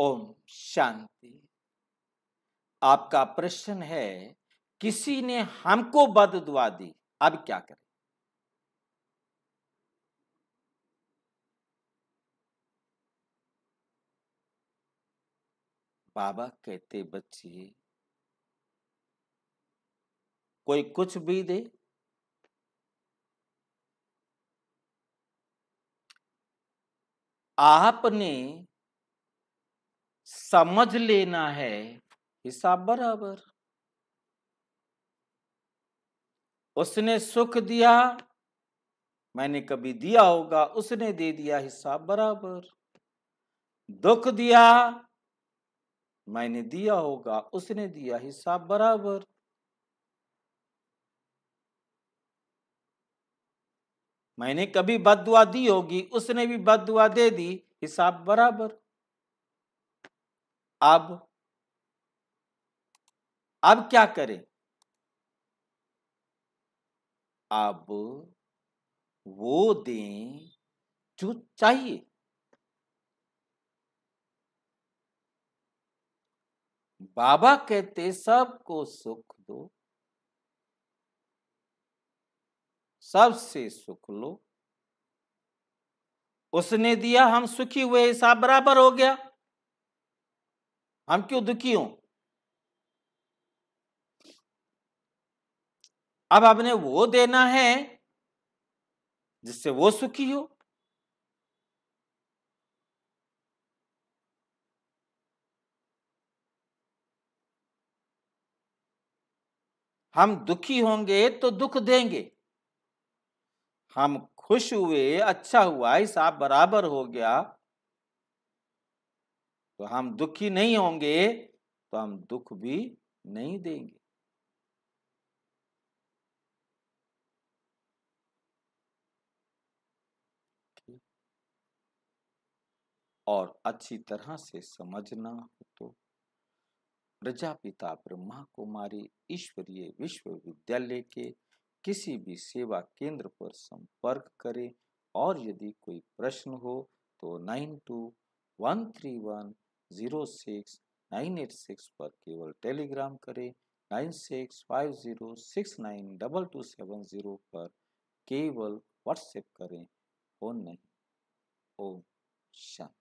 ओम शांति आपका प्रश्न है किसी ने हमको बद दुआ दी अब क्या करें बाबा कहते बच्चे कोई कुछ भी दे आपने समझ लेना है हिसाब बराबर उसने सुख दिया मैंने कभी दिया होगा उसने दे दिया हिसाब बराबर दुख दिया मैंने दिया होगा उसने दिया हिसाब बराबर मैंने कभी बद दी होगी उसने भी बदुआ दे दी हिसाब बराबर अब अब क्या करें अब वो दें जो चाहिए बाबा कहते सबको सुख दो सबसे सुख लो उसने दिया हम सुखी हुए हिसाब बराबर हो गया हम क्यों दुखी हो अब आपने वो देना है जिससे वो सुखी हो हम दुखी होंगे तो दुख देंगे हम खुश हुए अच्छा हुआ हिसाब बराबर हो गया तो हम दुखी नहीं होंगे तो हम दुख भी नहीं देंगे और अच्छी तरह से समझना हो तो प्रजापिता ब्रह्मा कुमारी ईश्वरीय विश्वविद्यालय के किसी भी सेवा केंद्र पर संपर्क करें और यदि कोई प्रश्न हो तो nine two one three one zero six nine eight six पर केवल टेलीग्राम करें nine six five zero six nine double two seven zero पर केवल व्हाट्सएप करें फोन नहीं ओम शांत